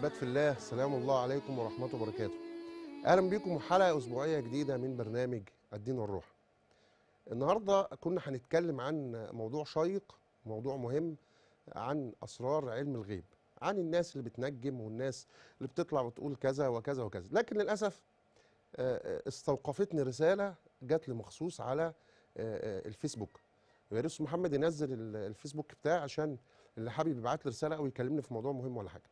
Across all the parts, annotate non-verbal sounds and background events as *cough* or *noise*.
احبات في الله سلام الله عليكم ورحمه وبركاته اهلا بيكم حلقه اسبوعيه جديده من برنامج الدين والروح النهارده كنا هنتكلم عن موضوع شيق موضوع مهم عن اسرار علم الغيب عن الناس اللي بتنجم والناس اللي بتطلع وتقول كذا وكذا وكذا لكن للاسف آه، آه، استوقفتني رساله جات لي مخصوص على آه، الفيسبوك يا محمد ينزل الفيسبوك بتاعه عشان اللي حابب يبعت لي رساله او يكلمني في موضوع مهم ولا حاجه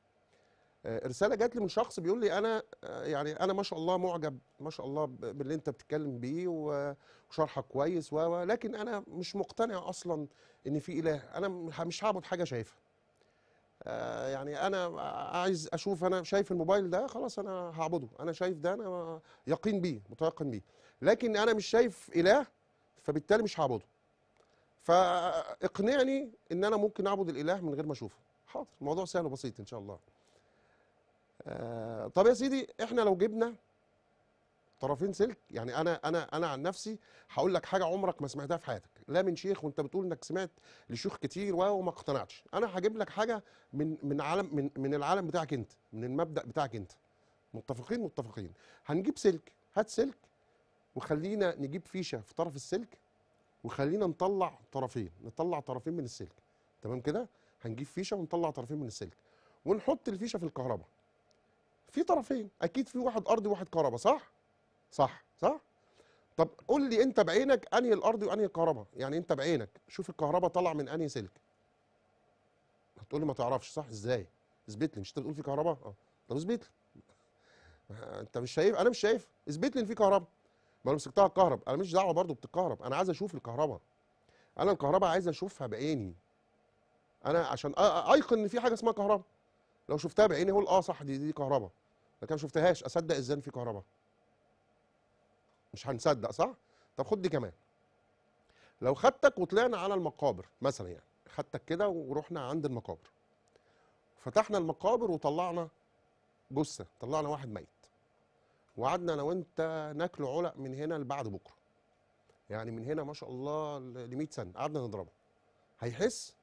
آه، رساله جات لي من شخص بيقول لي انا آه، يعني انا ما شاء الله معجب ما شاء الله باللي انت بتتكلم بيه وشرحك كويس و انا مش مقتنع اصلا ان في اله انا مش هعبد حاجه شايفها آه، يعني انا عايز اشوف انا شايف الموبايل ده خلاص انا هعبده انا شايف ده انا يقين بيه متيقن بيه لكن انا مش شايف اله فبالتالي مش هعبده فاقنعني ان انا ممكن اعبد الاله من غير ما اشوفه حاضر الموضوع سهل وبسيط ان شاء الله آه طب يا سيدي احنا لو جبنا طرفين سلك يعني انا انا انا عن نفسي هقول لك حاجه عمرك ما سمعتها في حياتك لا من شيخ وانت بتقول انك سمعت لشيوخ كتير وما اقتنعتش انا هجيب لك حاجه من من عالم من من العالم بتاعك انت من المبدا بتاعك انت متفقين متفقين هنجيب سلك هات سلك وخلينا نجيب فيشه في طرف السلك وخلينا نطلع طرفين نطلع طرفين من السلك تمام كده هنجيب فيشه ونطلع طرفين من السلك ونحط الفيشه في الكهرباء في طرفين اكيد في واحد ارضي وواحد كهرباء صح صح صح طب قول لي انت بعينك انهي الارضي وانهي الكهرباء يعني انت بعينك شوف الكهرباء طلع من انهي سلك هتقول لي ما تعرفش صح ازاي اثبت لي مش انت بتقول في كهرباء اه طب اثبت لي *laughs* انت مش شايف انا مش شايف اثبت لي ان في كهرباء ما انا مسكتها الكهرب انا مش دعوه برضو بتكهرب انا عايز اشوف الكهرباء انا الكهرباء عايز اشوفها بعيني انا عشان ايقن ان في حاجه اسمها كهرباء لو شفتها بعيني اقول اه صح دي دي كهرباء لكن ما شفتهاش اصدق ازاي في كهرباء مش هنصدق صح طب خد دي كمان لو خدتك وطلعنا على المقابر مثلا يعني خدتك كده ورحنا عند المقابر فتحنا المقابر وطلعنا جثه طلعنا واحد ميت وقعدنا انا وانت ناكل علق من هنا لبعد بكره يعني من هنا ما شاء الله ل 100 سنه قعدنا نضربه هيحس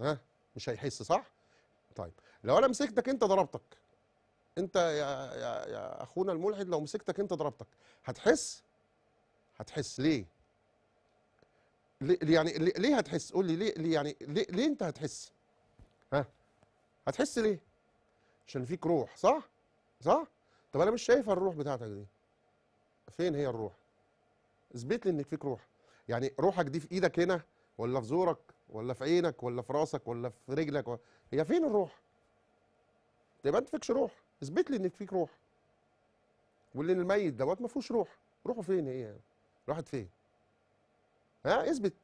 ها مش هيحس صح طيب لو انا مسكتك انت ضربتك انت يا يا يا اخونا الملحد لو مسكتك انت ضربتك هتحس هتحس ليه ليه يعني ليه هتحس قول لي ليه, ليه يعني ليه, ليه انت هتحس ها هتحس ليه عشان فيك روح صح صح طب انا مش شايف الروح بتاعتك دي فين هي الروح اثبت لي انك فيك روح يعني روحك دي في ايدك هنا ولا في زورك ولا في عينك ولا في راسك ولا في رجلك ولا... هي فين الروح يبقى انت فيكش روح اثبت لي ان فيك روح واللي الميت دوت ما فيهوش روح روحه فين هي راحت فين ها اثبت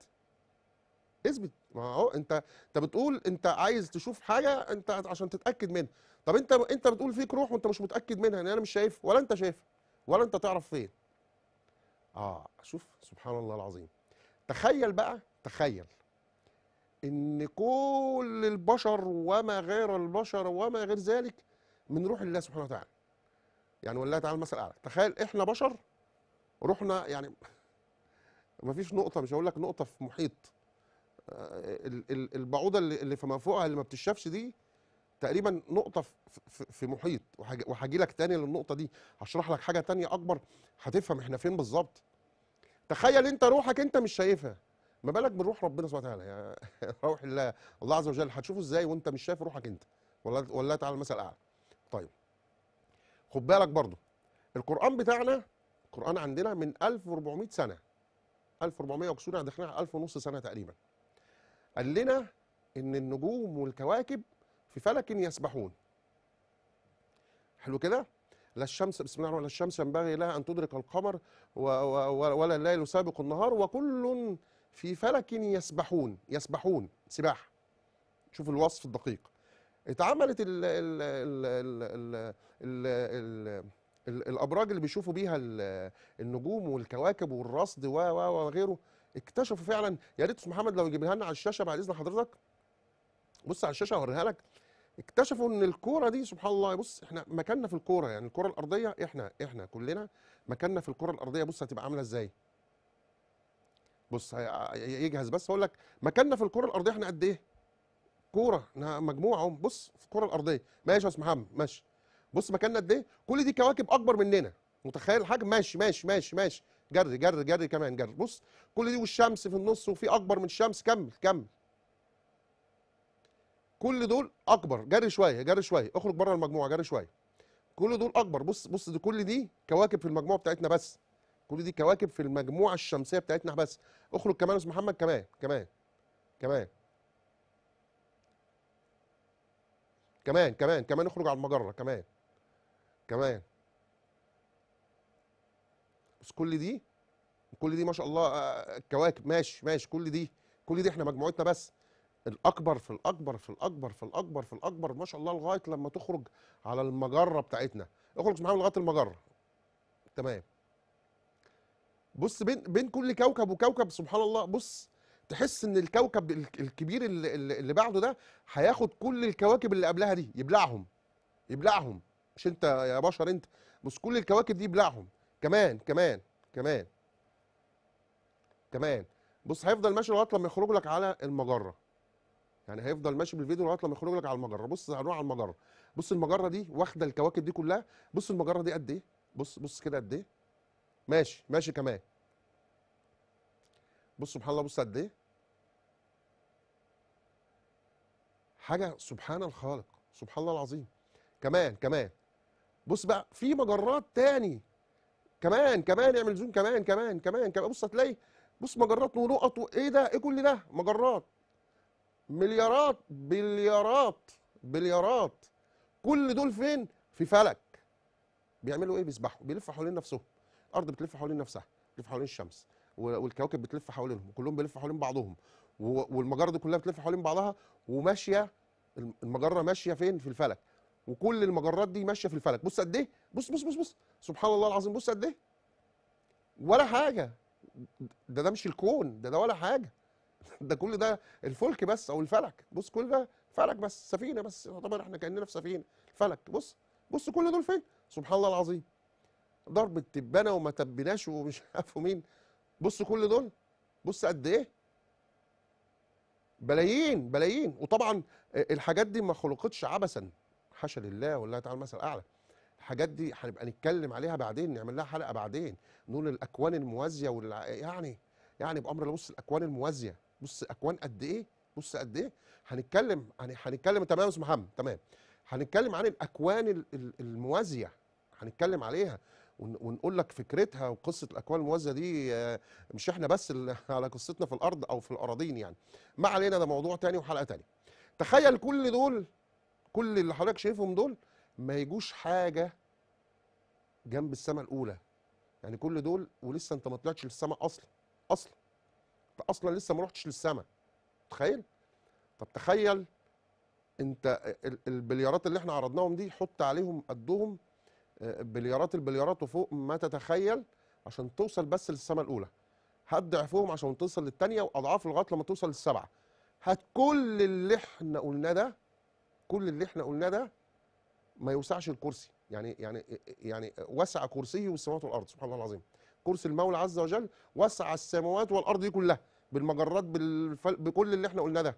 اثبت ما هو انت انت بتقول انت عايز تشوف حاجه انت عشان تتاكد منها طب انت انت بتقول فيك روح وانت مش متاكد منها ان يعني انا مش شايف ولا انت شايف ولا انت تعرف فين اه شوف سبحان الله العظيم تخيل بقى تخيل ان كل البشر وما غير البشر وما غير ذلك من روح الله سبحانه وتعالى يعني والله تعالى المثل الاعلى تخيل احنا بشر روحنا يعني *laughs* ما فيش نقطه مش هقول لك نقطه في محيط آه، البعوضه اللي فما فوقها اللي ما بتشافش دي تقريبا نقطه في محيط وهاجي لك تاني للنقطه دي هشرح لك حاجه تانية اكبر هتفهم احنا فين بالظبط تخيل انت روحك انت مش شايفها ما بالك بروح ربنا سبحانه وتعالى يا يعني *laughs* روح الله الله عز وجل هتشوفه ازاي وانت مش شايف روحك انت ولا ولا تعالى المثل الاعلى طيب خد بالك برضو القران بتاعنا القران عندنا من 1400 سنه 1400 وكسور يعني داخلين على 1000 ونص سنه تقريبا قال لنا ان النجوم والكواكب في فلك يسبحون حلو كده لا الشمس بسم الله الرحمن الرحيم لا الشمس ينبغي لها ان تدرك القمر ولا الليل سابق النهار وكل في فلك يسبحون يسبحون سباحة شوف الوصف الدقيق اتعملت الـ الـ الـ الـ الـ الـ الـ الابراج اللي بيشوفوا بيها النجوم والكواكب والرصد و وغيره اكتشفوا فعلا يا ريت استاذ محمد لو يجيبها لنا على الشاشه بعد اذن حضرتك بص على الشاشه اوريها لك اكتشفوا ان الكوره دي سبحان الله بص احنا مكاننا في الكوره يعني الكره الارضيه احنا احنا كلنا مكاننا في الكره الارضيه بص هتبقى عامله ازاي بص يجهز بس اقول لك مكاننا في الكره الارضيه احنا قد ايه كوره احنا مجموعه بص في الكره الارضيه ماشي يا استاذ محمد ماشي بص مكاننا قد ايه كل دي كواكب اكبر مننا متخيل الحجم ماشي ماشي ماشي ماشي جري جري جري كمان جري بص كل دي والشمس في النص وفي اكبر من الشمس كمل كمل كل دول اكبر جري شويه جري شويه اخرج بره المجموعه جري شويه كل دول اكبر بص بص دي كل دي كواكب في المجموعه بتاعتنا بس كل دي كواكب في المجموعه الشمسيه بتاعتنا بس اخرج كمان اسم محمد كمان كمان كمان كمان كمان كمان اخرج على المجره كمان كمان بس كل دي كل دي ما شاء الله الكواكب آه، آه، ماشي ماشي كل دي كل دي احنا مجموعتنا بس الاكبر في الاكبر في الاكبر في الاكبر في الاكبر ما شاء الله لغايه لما تخرج على المجره بتاعتنا اخرج معاهم لغايه المجره تمام بص بين بين كل كوكب وكوكب سبحان الله بص تحس ان الكوكب الكبير اللي, اللي بعده ده هياخد كل الكواكب اللي قبلها دي يبلعهم يبلعهم مش انت يا بشر انت بص كل الكواكب دي يبلعهم كمان كمان كمان كمان بص هيفضل ماشي لغايه لما يخرج لك على المجره يعني هيفضل ماشي بالفيديو لغايه لما يخرج لك على المجره بص هنروح على المجره بص المجره دي واخده الكواكب دي كلها بص المجره دي قد ايه بص بص كده قد ايه ماشي ماشي كمان بص سبحان الله بص قد ايه حاجه سبحان الخالق سبحان الله العظيم كمان كمان بص بقى في مجرات تاني كمان كمان اعمل زوم كمان كمان كمان كمان بص هتلاقي بص مجرات ونقط وايه ده ايه كل ده مجرات مليارات بليارات بليارات كل دول فين في فلك بيعملوا ايه بيسبحوا بيلفوا حوالين نفسهم الارض بتلف حوالين نفسها بتلف حوالين الشمس والكواكب بتلف حوالينهم وكلهم بيلفوا حوالين بعضهم والمجره دي كلها بتلف حوالين بعضها وماشيه المجره ماشيه فين في الفلك وكل المجرات دي ماشيه في الفلك بص قد ايه بص بص بص بص سبحان الله العظيم بص قد ايه ولا حاجه ده ده مش الكون ده ده ولا حاجه *laughs* ده كل ده الفلك بس او الفلك بص كل ده فلك بس سفينه بس يعتبر احنا كاننا في سفينه فلك بص بص كل دول فين سبحان الله العظيم ضرب التبانه وما تبناش ومش *laughs* عارف مين بص كل دول بص قد ايه بلايين بلايين وطبعا الحاجات دي ما خلقتش عبثا حاشا لله والله تعالى مثل اعلى الحاجات دي هنبقى نتكلم عليها بعدين نعمل لها حلقه بعدين نقول الاكوان الموازيه والع... يعني يعني بامر بص الاكوان الموازيه بص اكوان قد ايه بص قد ايه هنتكلم إيه؟ هنتكلم تمام يا استاذ محمد تمام هنتكلم عن الاكوان الموازيه هنتكلم عليها ونقول لك فكرتها وقصه الاكوان الموازيه دي آه، مش احنا بس *laughs* على قصتنا في الارض او في الاراضين يعني ما علينا ده موضوع تاني وحلقه تانيه تخيل كل دول كل اللي حضرتك شايفهم دول ما يجوش حاجه جنب السماء الاولى يعني كل دول ولسه انت ما طلعتش للسماء اصلا اصلا انت اصلا لسه ما رحتش للسماء تخيل طب تخيل انت آه، البليارات اللي احنا عرضناهم دي حط عليهم قدهم بليارات البليارات وفوق ما تتخيل عشان توصل بس للسماء الاولى هتضعفهم عشان توصل للثانيه واضعاف لغايه لما توصل للسبعه هات كل اللي احنا قلناه ده كل اللي احنا قلناه ده ما يوسعش الكرسي يعني يعني يعني وسع كرسيه السماوات والارض سبحان الله العظيم كرسي المولى عز وجل وسع السماوات والارض دي كلها بالمجرات بالفل... بكل اللي احنا قلناه ده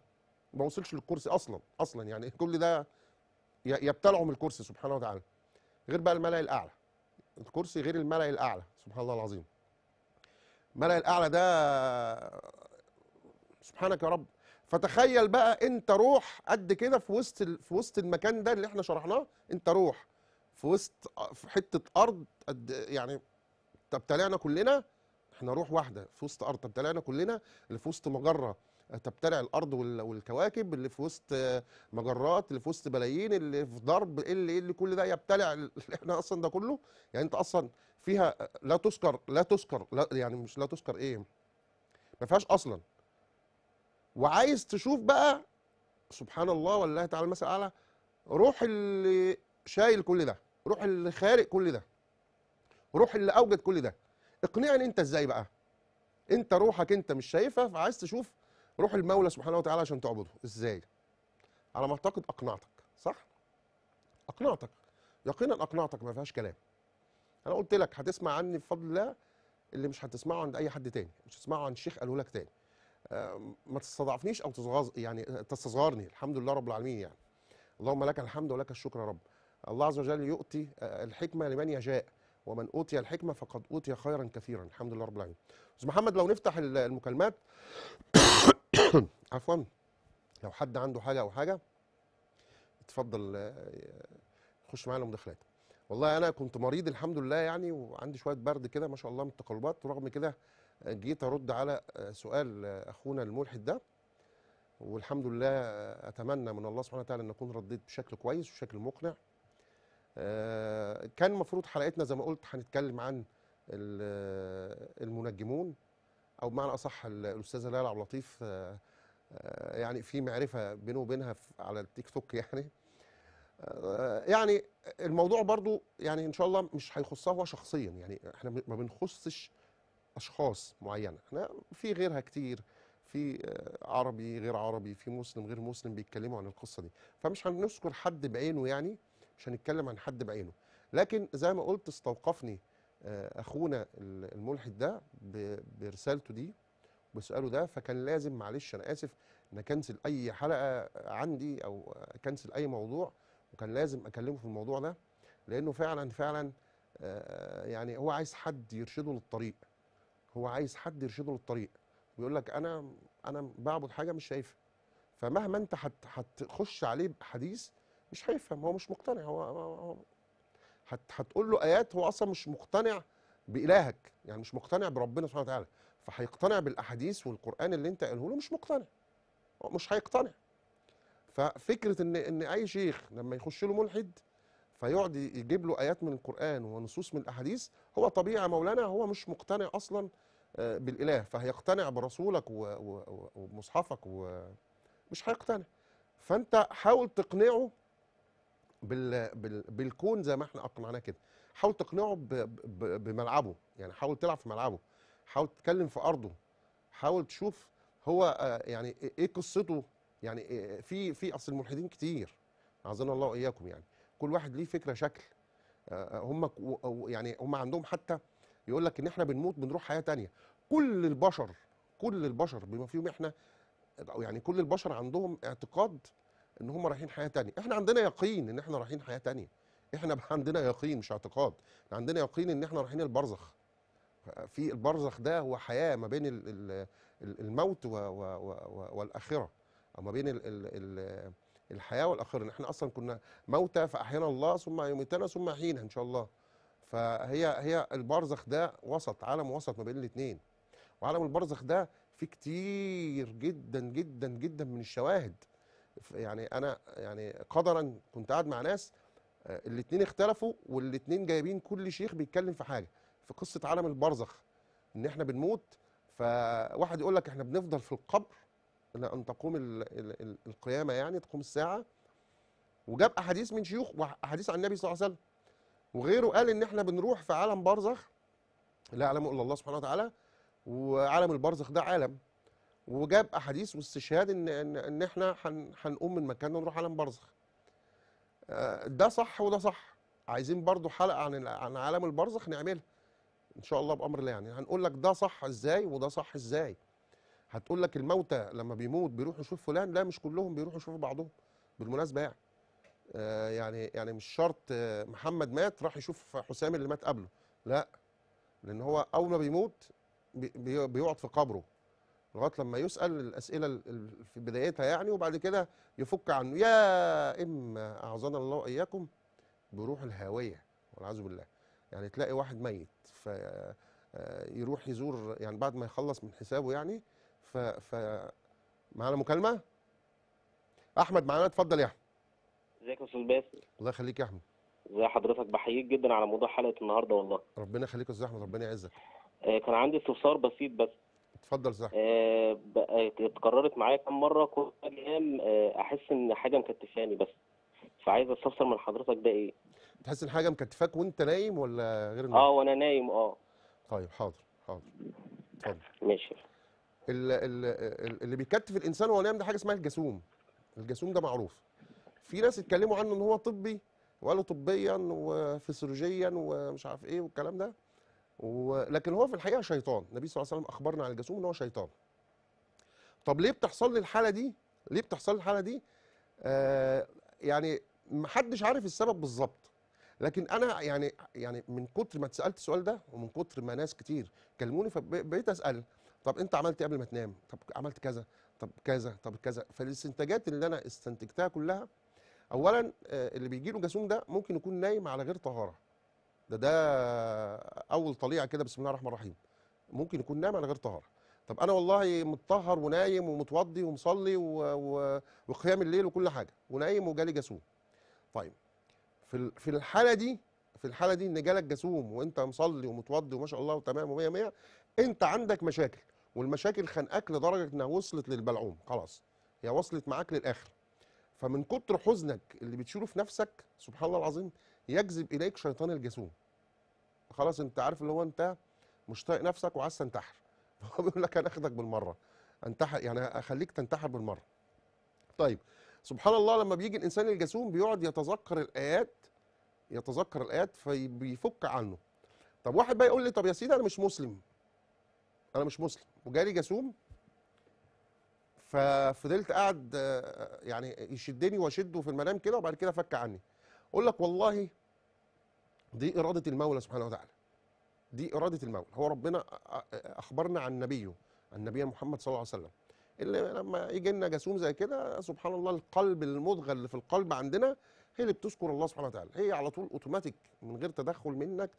ما وصلش للكرسي اصلا اصلا يعني كل ده يبتلعه من الكرسي سبحانه وتعالى غير بقى الملأ الأعلى الكرسي غير الملأ الأعلى سبحان الله العظيم الملأ الأعلى ده سبحانك يا رب فتخيل بقى انت روح قد كده في وسط في وسط المكان ده اللي احنا شرحناه انت روح في وسط في حته ارض قد يعني تبتلعنا كلنا احنا روح واحده في وسط ارض تبتلعنا كلنا اللي في وسط مجره تبتلع الارض والكواكب اللي في وسط مجرات اللي في وسط بلايين اللي في ضرب ايه اللي, اللي كل ده يبتلع احنا اصلا ده كله يعني انت اصلا فيها لا تذكر لا تذكر لا يعني مش لا تذكر ايه ما فيهاش اصلا وعايز تشوف بقى سبحان الله والله تعالى المثل الاعلى روح اللي شايل كل ده روح اللي خارق كل ده روح اللي اوجد كل ده اقنعني انت ازاي بقى انت روحك انت مش شايفها فعايز تشوف روح المولى سبحانه وتعالى عشان تعبده ازاي على ما اعتقد اقنعتك صح اقنعتك يقينا اقنعتك ما فيهاش كلام انا قلت لك هتسمع عني بفضل الله اللي مش هتسمعه عند اي حد تاني مش هتسمعه عن شيخ قاله لك تاني آه، ما تستضعفنيش او تصغر يعني تستصغرني الحمد لله رب العالمين يعني اللهم لك الحمد ولك الشكر يا رب الله عز وجل يؤتي آه، الحكمه لمن يشاء ومن اوتي الحكمه فقد اوتي خيرا كثيرا الحمد لله رب العالمين استاذ محمد لو نفتح المكالمات عفوا لو حد عنده حاجه او حاجه اتفضل خش معايا المداخلات والله انا كنت مريض الحمد لله يعني وعندي شويه برد كده ما شاء الله من التقلبات ورغم كده جيت ارد على سؤال اخونا الملحد ده والحمد لله اتمنى من الله سبحانه وتعالى ان اكون رديت بشكل كويس وشكل مقنع آه، كان المفروض حلقتنا زي ما قلت هنتكلم عن المنجمون او بمعنى اصح الاستاذه ليلى عبد اللطيف آه، آه، يعني في معرفه بينه وبينها على التيك توك يعني آه، يعني الموضوع برضو يعني ان شاء الله مش هيخصها هو شخصيا يعني احنا ما بنخصش اشخاص معينه احنا في غيرها كتير في عربي غير عربي في مسلم غير مسلم بيتكلموا عن القصه دي فمش هنذكر حد بعينه يعني مش هنتكلم عن حد بعينه لكن زي ما قلت استوقفني آه، اخونا الملحد ده برسالته دي بسؤاله ده فكان لازم معلش انا اسف نكنسل اي حلقه عندي او اكنسل اي موضوع وكان لازم اكلمه في الموضوع ده لانه فعلا فعلا آه، يعني هو عايز حد يرشده للطريق هو عايز حد يرشده للطريق ويقول لك انا انا بعبد حاجه مش شايفها فمهما انت هتخش عليه بحديث مش هيفهم هو مش مقتنع هو, هو هتقول له ايات هو اصلا مش مقتنع بالهك يعني مش مقتنع بربنا سبحانه وتعالى فهيقتنع بالاحاديث والقران اللي انت قايله له مش مقتنع مش هيقتنع ففكره ان ان اي شيخ لما يخش له ملحد فيقعد يجيب له ايات من القران ونصوص من الاحاديث هو طبيعي مولانا هو مش مقتنع اصلا آه، بالاله فهيقتنع برسولك ومصحفك ومش هيقتنع فانت حاول تقنعه بال بال بالكون زي ما احنا اقنعناه كده حاول تقنعه ب... ب... بملعبه يعني حاول تلعب في ملعبه حاول تتكلم في ارضه حاول تشوف هو آه، يعني إيه،, ايه قصته يعني إيه، إيه، في في اصل الملحدين كتير اعزنا الله واياكم يعني كل واحد ليه فكره شكل آه، آه، هم يعني هم عندهم حتى يقول لك ان احنا بنموت بنروح حياه تانية كل البشر كل البشر بما فيهم احنا يعني كل البشر عندهم اعتقاد ان هم رايحين حياه تانية احنا عندنا يقين ان احنا رايحين حياه تانية احنا *laughs* عندنا يقين مش اعتقاد عندنا يقين ان احنا رايحين البرزخ في البرزخ ده هو حياه ما بين الموت والاخره او ما بين الحياه والاخره احنا اصلا كنا موتى فاحيانا الله ثم يميتنا ثم يحيينا ان شاء الله فهي هي البرزخ ده وسط عالم وسط ما بين الاثنين وعالم البرزخ ده في كتير جدا جدا جدا من الشواهد يعني انا يعني قدرا كنت قاعد مع ناس آه، الاثنين اختلفوا والاثنين جايبين كل شيخ بيتكلم في حاجه في قصه عالم البرزخ ان احنا بنموت فواحد يقول لك احنا بنفضل في القبر الى ان تقوم القيامه يعني تقوم الساعه وجاب احاديث من شيوخ واحاديث عن النبي صلى الله عليه وسلم وغيره قال ان احنا بنروح في عالم برزخ لا اعلمه الا الله سبحانه وتعالى وعالم البرزخ ده عالم وجاب احاديث واستشهاد ان ان, إن احنا هنقوم من مكاننا ونروح عالم برزخ آه، ده صح وده صح عايزين برضو حلقه عن عن عالم البرزخ نعملها ان شاء الله بامر الله يعني هنقول لك ده صح ازاي وده صح ازاي هتقول لك الموتى لما بيموت بيروح يشوف فلان لا مش كلهم بيروحوا يشوفوا بعضهم بالمناسبه يعني آه، يعني يعني مش شرط آه، محمد مات راح يشوف حسام اللي مات قبله لا لان هو اول ما بيموت بيقعد في قبره لغايه لما يسال الاسئله في بدايتها يعني وبعد كده يفك عنه يا اما اعظنا الله واياكم بروح الهاويه والعياذ بالله يعني تلاقي واحد ميت فيروح آه، يزور يعني بعد ما يخلص من حسابه يعني ف ف معانا مكالمه احمد معانا اتفضل يا احمد ازيك يا استاذ باسل الله يخليك يا احمد ازي حضرتك بحييك جدا على موضوع حلقه النهارده والله ربنا يخليك يا استاذ احمد ربنا يعزك آه، كان عندي استفسار بسيط بس اتفضل صح آه،, آه اتكررت معايا كام مره كل ايام آه، احس ان حاجه مكتفاني بس فعايز استفسر من حضرتك ده ايه بتحس ان حاجه مكتفاك وانت نايم ولا غير نايم اه وانا نايم اه طيب حاضر حاضر اتفضل ماشي اللي, اللي بيكتف الانسان وهو نايم ده حاجه اسمها الجاسوم الجاسوم ده معروف في ناس اتكلموا عنه ان هو طبي وقالوا طبيا وفسيولوجيا ومش عارف ايه والكلام ده ولكن هو في الحقيقه شيطان النبي صلى الله عليه وسلم اخبرنا عن الجاسوم ان هو شيطان طب ليه بتحصل لي الحاله دي ليه بتحصل لي الحاله دي آه يعني محدش عارف السبب بالظبط لكن انا يعني يعني من كتر ما اتسالت السؤال ده ومن كتر ما ناس كتير كلموني فبقيت اسال طب انت عملت ايه قبل ما تنام طب عملت كذا طب كذا طب كذا فالاستنتاجات اللي انا استنتجتها كلها اولا آه، اللي بيجي له جاسوم ده ممكن يكون نايم على غير طهاره ده ده اول طليعه كده بسم الله الرحمن الرحيم ممكن يكون نام على غير طهاره طب انا والله متطهر ونايم ومتوضي ومصلي و... و... وقيام الليل وكل حاجه ونايم وجالي جاسوم طيب في في الحاله دي في الحاله دي ان جالك جاسوم وانت مصلي ومتوضي وما شاء الله وتمام و100 انت عندك مشاكل والمشاكل خانقاك لدرجه انها وصلت للبلعوم خلاص هي وصلت معاك للاخر فمن كتر حزنك اللي بتشيله في نفسك سبحان الله العظيم يجذب اليك شيطان الجاسوم خلاص انت عارف اللي هو انت مش طايق نفسك وعايز تنتحر فهو *laughs* بيقول لك انا اخدك بالمره انتحر يعني اخليك تنتحر بالمره طيب سبحان الله لما بيجي الانسان الجاسوم بيقعد يتذكر الايات يتذكر الايات فبيفك عنه طب واحد بقى يقول لي طب يا سيدي انا مش مسلم انا مش مسلم وجالي جاسوم ففضلت قاعد يعني يشدني واشده في المنام كده وبعد كده فك عني اقول لك والله دي اراده المولى سبحانه وتعالى دي اراده المولى هو ربنا اخبرنا عن نبيه النبي محمد صلى الله عليه وسلم اللي لما يجي لنا جاسوم زي كده سبحان الله القلب المضغه اللي في القلب عندنا هي اللي بتذكر الله سبحانه وتعالى هي على طول اوتوماتيك من غير تدخل منك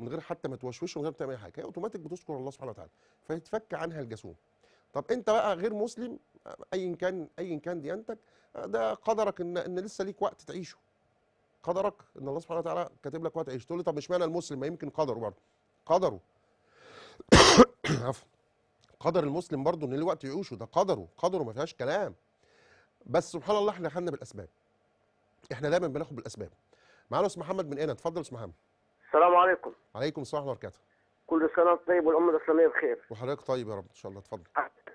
من غير حتى ما توشوش من غير تعمل اي حاجه هي اوتوماتيك بتذكر الله سبحانه وتعالى فيتفك عنها الجاسوم طب انت بقى غير مسلم ايا كان ايا كان ديانتك ده قدرك ان ان لسه ليك وقت تعيشه قدرك ان الله سبحانه وتعالى كاتب لك وهتعيش تقول لي طب اشمعنى المسلم ما يمكن قدره برضه قدره *coughs* عفوا قدر المسلم برضه ان الوقت يعيشه ده قدره قدره ما فيهاش كلام بس سبحان الله احنا خدنا بالاسباب احنا دايما بناخد بالاسباب معانا استاذ محمد من هنا اتفضل استاذ محمد السلام عليكم وعليكم السلام ورحمه وبركاته كل سنه طيب والامه الاسلاميه بخير وحضرتك طيب يا رب ان شاء الله اتفضل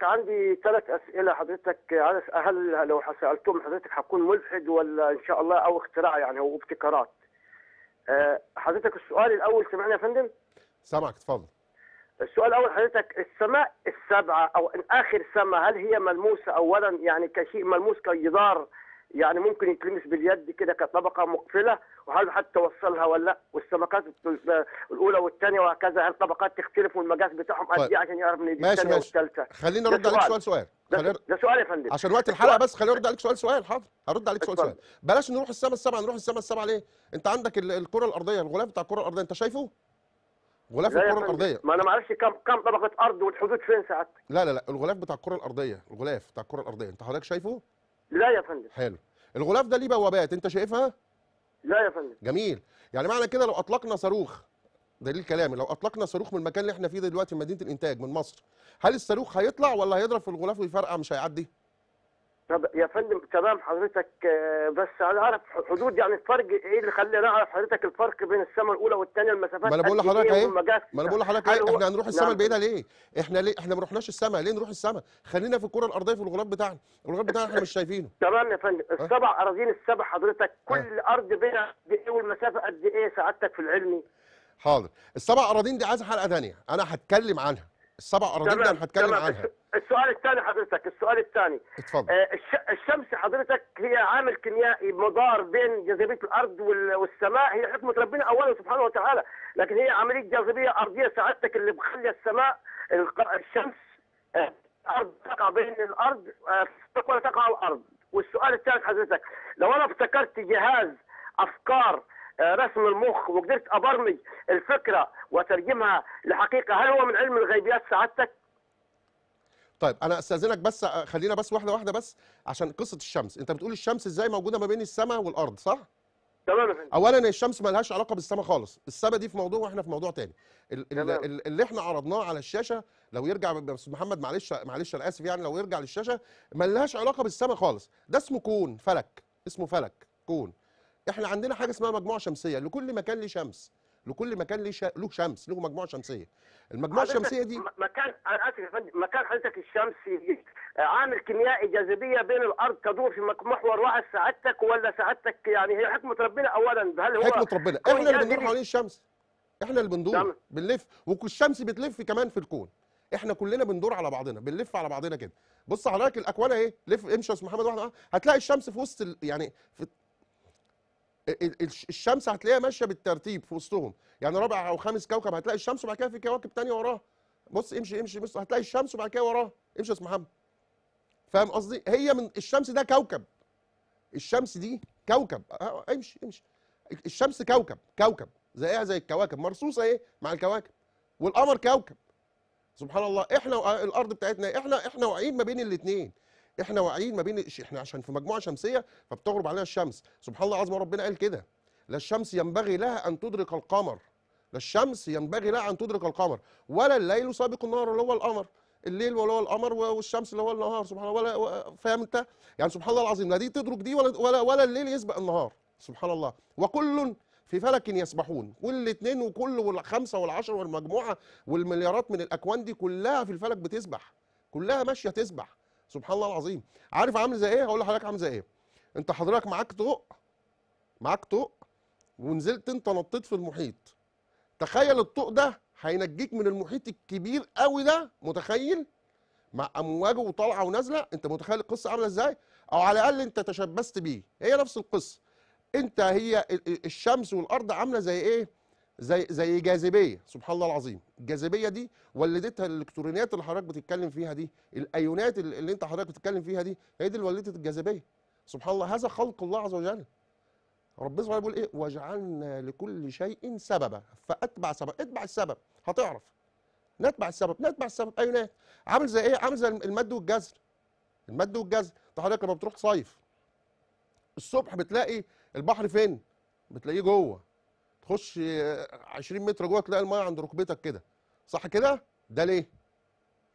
عندي ثلاث اسئله حضرتك عارف هل لو سالتهم حضرتك هكون ملحد ولا ان شاء الله او اختراع يعني او ابتكارات. آه، حضرتك السؤال الاول سمعني يا فندم؟ سامعك اتفضل. السؤال الاول حضرتك السماء السبعه او اخر سماء هل هي ملموسه اولا يعني كشيء ملموس كجدار يعني ممكن يتلمس باليد كده كطبقه مقفله وهل حد توصلها ولا لا والسباقات الاولى والثانيه وهكذا الطبقات تختلف والمقاس بتاعهم قد طيب. ايه عشان يعرف من دي الثانيه والثالثه ماشي خليني ارد عليك سؤال سؤال ده, سؤال يا فندم عشان وقت الحلقه بس خليني ارد عليك سؤال سؤال حاضر هرد عليك سؤال سؤال بلاش نروح السما السبعه نروح السما السبعه ليه؟ انت عندك الكره الارضيه الغلاف بتاع الكره الارضيه انت شايفه؟ غلاف الكره الارضيه ما انا ما اعرفش كم كم طبقه ارض والحدود فين ساعتها لا لا لا الغلاف بتاع الكره الارضيه الغلاف بتاع الكره الارضيه انت حضرتك شايفه؟ لا يا فندم حلو الغلاف ده ليه بوابات انت شايفها؟ لا يا فندم جميل يعني معنى كده لو اطلقنا صاروخ دليل كلامي لو اطلقنا صاروخ من المكان اللي احنا فيه دلوقتي مدينه الانتاج من مصر هل الصاروخ هيطلع ولا هيضرب في الغلاف ويفرقع مش هيعدي طب يا فندم تمام حضرتك آه، بس انا اعرف حدود يعني الفرق ايه اللي خلاني اعرف حضرتك الفرق بين السماء الاولى والثانيه المسافات ما انا بقول إيه لحضرتك ايه ما انا بقول لحضرتك ايه احنا هنروح السماء نعم. البعيده ليه؟ احنا ليه احنا ما رحناش السماء ليه نروح السماء؟ خلينا في الكره الارضيه في الغلاف بتاعنا الغلاف بتاعنا احنا مش شايفينه تمام يا فندم السبع اراضين السبع حضرتك كل أه؟ ارض بينها قد ايه والمسافه قد ايه سعادتك في العلمي؟ حاضر السبع اراضين دي عايزه حلقه ثانيه انا هتكلم عنها السبع اراضي اللي هنتكلم عنها السؤال الثاني حضرتك السؤال الثاني اتفضل آه الشمس حضرتك هي عامل كيميائي مدار بين جاذبيه الارض والسماء هي حكمه ربنا اولا سبحانه وتعالى لكن هي عمليه جاذبيه ارضيه سعادتك اللي بخلي السماء الشمس آه الارض تقع بين الارض آه، تقع الارض والسؤال الثالث حضرتك لو انا ابتكرت جهاز افكار آه، رسم المخ وقدرت ابرمج الفكره واترجمها لحقيقه هل هو من علم الغيبيات سعادتك؟ طيب انا استاذنك بس آه، خلينا بس واحده واحده بس عشان قصه الشمس انت بتقول الشمس ازاي موجوده ما بين السماء والارض صح تمام اولا الشمس ما لهاش علاقه بالسماء خالص السماء دي في موضوع واحنا في موضوع تاني اللي احنا عرضناه على الشاشه لو يرجع بس محمد معلش معلش انا اسف يعني لو يرجع للشاشه ما لهاش علاقه بالسماء خالص ده اسمه كون فلك اسمه فلك كون احنا عندنا حاجه اسمها مجموعه شمسيه لكل مكان ليه شمس لكل مكان ليه له شمس له مجموعه شمسيه المجموعه الشمسيه دي مكان انا اسف يا فندم مكان حضرتك الشمسي آه، عامل كيميائي جاذبيه بين الارض تدور في محور واحد سعادتك ولا سعادتك يعني هي حكمه ربنا اولا هل هو حكمه ربنا احنا اللي بندور حوالين الشمس احنا اللي بندور بنلف والشمس بتلف كمان في الكون احنا كلنا بندور على بعضنا بنلف على بعضنا كده بص حضرتك الاكوان اهي لف امشي يا استاذ محمد واحده آه، هتلاقي الشمس في وسط ال... يعني في الشمس هتلاقيها ماشيه بالترتيب في وسطهم يعني رابع او خامس كوكب هتلاقي الشمس وبعد كده في كواكب ثانيه وراها بص امشي امشي بص هتلاقي الشمس وبعد كده وراها امشي يا محمد فاهم قصدي هي من الشمس ده كوكب الشمس دي كوكب أه، امشي امشي الشمس كوكب كوكب زيها إيه؟ زي الكواكب مرصوصه ايه مع الكواكب والقمر كوكب سبحان الله احنا الارض بتاعتنا احنا احنا واقعين ما بين الاثنين احنا واعيين ما بين احنا عشان في مجموعه شمسيه فبتغرب علينا الشمس سبحان الله عظمه ربنا قال كده لا الشمس ينبغي لها ان تدرك القمر لا الشمس ينبغي لها ان تدرك القمر ولا الليل سابق النهار اللي هو القمر الليل ولا هو القمر والشمس اللي هو النهار سبحان الله ولا فاهم انت يعني سبحان الله العظيم لا دي تدرك دي ولا ولا, ولا الليل يسبق النهار سبحان الله وكل في فلك يسبحون والاثنين وكل والخمسه والعشر والمجموعه والمليارات من الاكوان دي كلها في الفلك بتسبح كلها ماشيه تسبح سبحان الله العظيم عارف عامل زي ايه هقول لحضرتك عامل زي ايه انت حضرتك معاك طوق معاك طوق ونزلت انت نطيت في المحيط تخيل الطوق ده هينجيك من المحيط الكبير قوي ده متخيل مع امواجه وطالعه ونازله انت متخيل القصه عامله ازاي او على الاقل انت تشبثت بيه هي نفس القصه انت هي الشمس والارض عامله زي ايه زي زي جاذبيه سبحان الله العظيم الجاذبيه دي ولدتها الالكترونيات اللي حضرتك بتتكلم فيها دي الايونات اللي انت حضرتك بتتكلم فيها دي هي دي اللي ولدت الجاذبيه سبحان الله هذا خلق الله عز وجل ربنا سبحانه بيقول ايه وجعلنا لكل شيء سببا فاتبع سبب اتبع السبب هتعرف نتبع السبب نتبع السبب ايونات عامل زي ايه عامل زي المد والجزر المد والجزر انت حضرتك لما بتروح صيف الصبح بتلاقي البحر فين بتلاقيه جوه تخش 20 متر جوه تلاقي الميه عند ركبتك كده صح كده ده ليه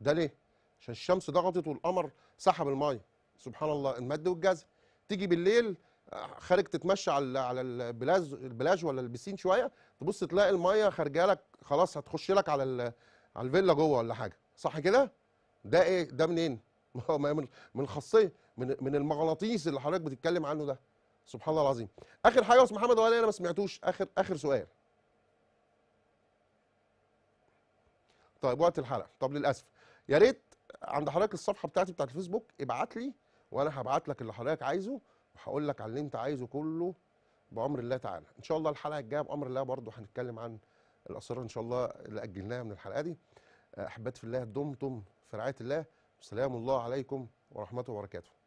ده ليه عشان الشمس ضغطت والقمر سحب الميه سبحان الله المد والجزر تيجي بالليل آه، خارج تتمشى على على البلاج البلاج ولا البسين شويه تبص تلاقي الميه خارجه لك خلاص هتخش لك على على الفيلا جوه ولا حاجه صح كده ده ايه ده منين *laughs* ما من من الخاصيه من من المغناطيس اللي حضرتك بتتكلم عنه ده سبحان الله العظيم اخر حاجه بس محمد وائل انا ما سمعتوش اخر اخر سؤال طيب وقت الحلقه طب للاسف يا ريت عند حضرتك الصفحه بتاعتي بتاعت الفيسبوك ابعت لي وانا هبعت لك اللي حضرتك عايزه وهقول لك على اللي انت عايزه كله بامر الله تعالى ان شاء الله الحلقه الجايه بامر الله برضو هنتكلم عن الاسرار ان شاء الله اللي اجلناها من الحلقه دي احبات في الله دمتم في رعايه الله وسلام الله عليكم ورحمته وبركاته